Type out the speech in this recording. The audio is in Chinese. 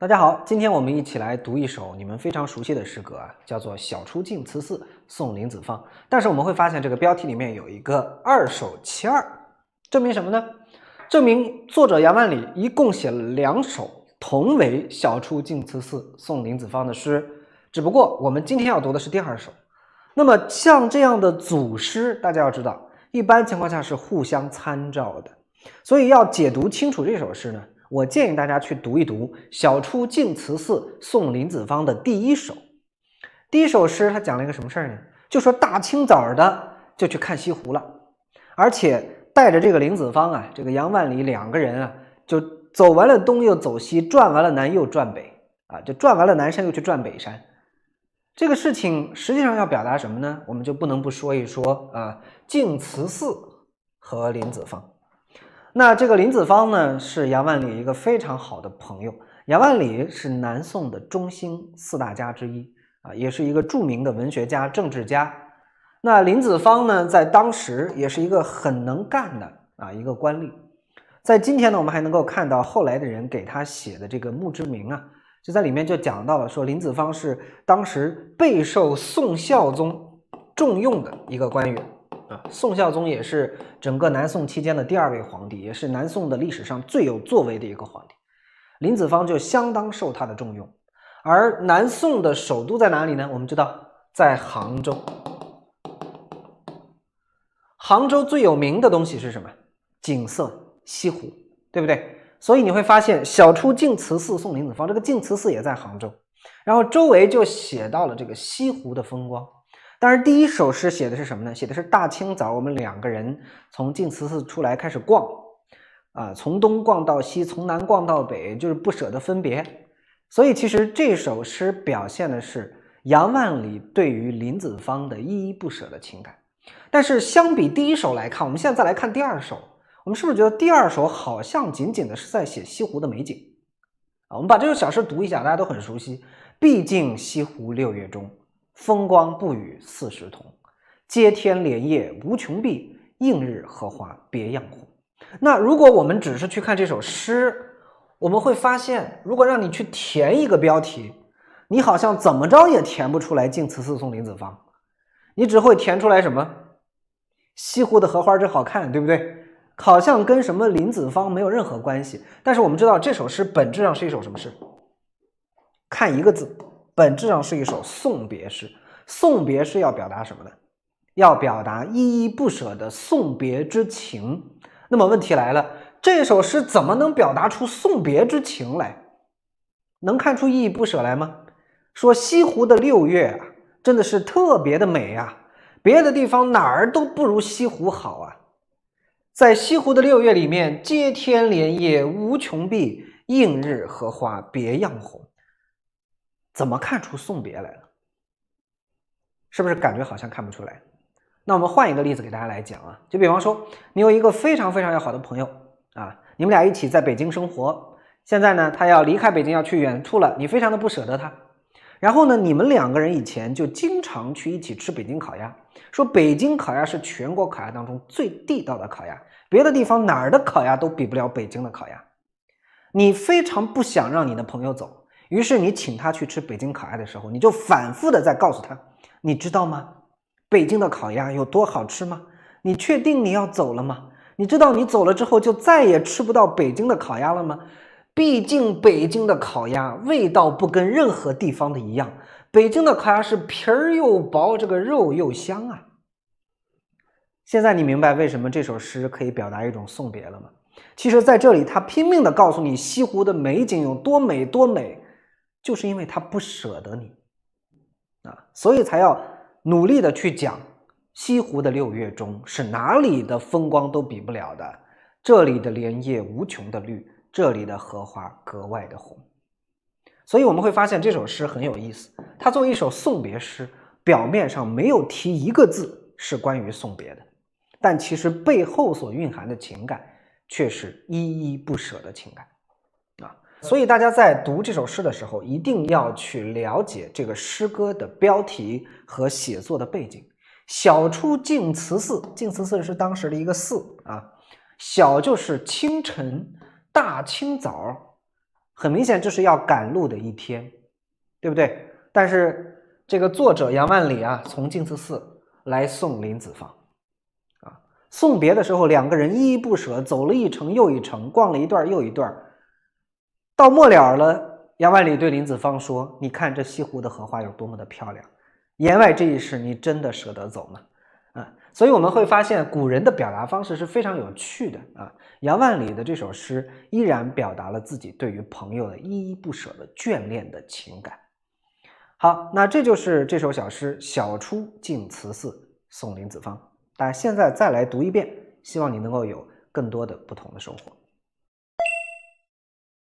大家好，今天我们一起来读一首你们非常熟悉的诗歌啊，叫做《晓出净慈寺送林子方》。但是我们会发现，这个标题里面有一个“二首其二”，证明什么呢？证明作者杨万里一共写了两首同为《晓出净慈寺送林子方》的诗，只不过我们今天要读的是第二首。那么像这样的组诗，大家要知道，一般情况下是互相参照的，所以要解读清楚这首诗呢。我建议大家去读一读《晓出净慈寺送林子方》的第一首。第一首诗，他讲了一个什么事儿呢？就说大清早的就去看西湖了，而且带着这个林子方啊，这个杨万里两个人啊，就走完了东又走西，转完了南又转北啊，就转完了南山又去转北山。这个事情实际上要表达什么呢？我们就不能不说一说啊，净慈寺和林子方。那这个林子方呢，是杨万里一个非常好的朋友。杨万里是南宋的中兴四大家之一啊，也是一个著名的文学家、政治家。那林子方呢，在当时也是一个很能干的啊一个官吏。在今天呢，我们还能够看到后来的人给他写的这个墓志铭啊，就在里面就讲到了说，林子方是当时备受宋孝宗重用的一个官员。啊。宋孝宗也是整个南宋期间的第二位皇帝，也是南宋的历史上最有作为的一个皇帝。林子方就相当受他的重用，而南宋的首都在哪里呢？我们知道在杭州。杭州最有名的东西是什么？景色西湖，对不对？所以你会发现《晓出净慈寺送林子方》这个净慈寺也在杭州，然后周围就写到了这个西湖的风光。但是第一首诗写的是什么呢？写的是大清早我们两个人从净慈寺出来开始逛，啊，从东逛到西，从南逛到北，就是不舍得分别。所以其实这首诗表现的是杨万里对于林子方的依依不舍的情感。但是相比第一首来看，我们现在再来看第二首，我们是不是觉得第二首好像仅仅的是在写西湖的美景？啊，我们把这个小诗读一下，大家都很熟悉。毕竟西湖六月中。风光不与四时同，接天莲叶无穷碧，映日荷花别样红。那如果我们只是去看这首诗，我们会发现，如果让你去填一个标题，你好像怎么着也填不出来《净慈寺送林子方》，你只会填出来什么？西湖的荷花真好看，对不对？好像跟什么林子方没有任何关系。但是我们知道，这首诗本质上是一首什么诗？看一个字。本质上是一首送别诗，送别诗要表达什么呢？要表达依依不舍的送别之情。那么问题来了，这首诗怎么能表达出送别之情来？能看出依依不舍来吗？说西湖的六月啊，真的是特别的美啊，别的地方哪儿都不如西湖好啊。在西湖的六月里面，接天莲叶无穷碧，映日荷花别样红。怎么看出送别来了？是不是感觉好像看不出来？那我们换一个例子给大家来讲啊，就比方说，你有一个非常非常要好的朋友啊，你们俩一起在北京生活，现在呢，他要离开北京要去远处了，你非常的不舍得他。然后呢，你们两个人以前就经常去一起吃北京烤鸭，说北京烤鸭是全国烤鸭当中最地道的烤鸭，别的地方哪儿的烤鸭都比不了北京的烤鸭。你非常不想让你的朋友走。于是你请他去吃北京烤鸭的时候，你就反复的在告诉他，你知道吗？北京的烤鸭有多好吃吗？你确定你要走了吗？你知道你走了之后就再也吃不到北京的烤鸭了吗？毕竟北京的烤鸭味道不跟任何地方的一样，北京的烤鸭是皮儿又薄，这个肉又香啊。现在你明白为什么这首诗可以表达一种送别了吗？其实在这里，他拼命的告诉你西湖的美景有多美多美。就是因为他不舍得你，啊，所以才要努力的去讲西湖的六月中是哪里的风光都比不了的，这里的莲叶无穷的绿，这里的荷花格外的红，所以我们会发现这首诗很有意思。它作为一首送别诗，表面上没有提一个字是关于送别的，但其实背后所蕴含的情感却是依依不舍的情感。所以大家在读这首诗的时候，一定要去了解这个诗歌的标题和写作的背景。晓出净慈寺，净慈寺是当时的一个寺啊。晓就是清晨，大清早，很明显这是要赶路的一天，对不对？但是这个作者杨万里啊，从净慈寺来送林子方，啊，送别的时候，两个人依依不舍，走了一程又一程，逛了一段又一段。到末了了，杨万里对林子方说：“你看这西湖的荷花有多么的漂亮。”言外之意是：你真的舍得走吗？啊，所以我们会发现古人的表达方式是非常有趣的啊。杨万里的这首诗依然表达了自己对于朋友的依依不舍的眷恋的情感。好，那这就是这首小诗《晓出净慈寺送林子方》。大家现在再来读一遍，希望你能够有更多的不同的收获。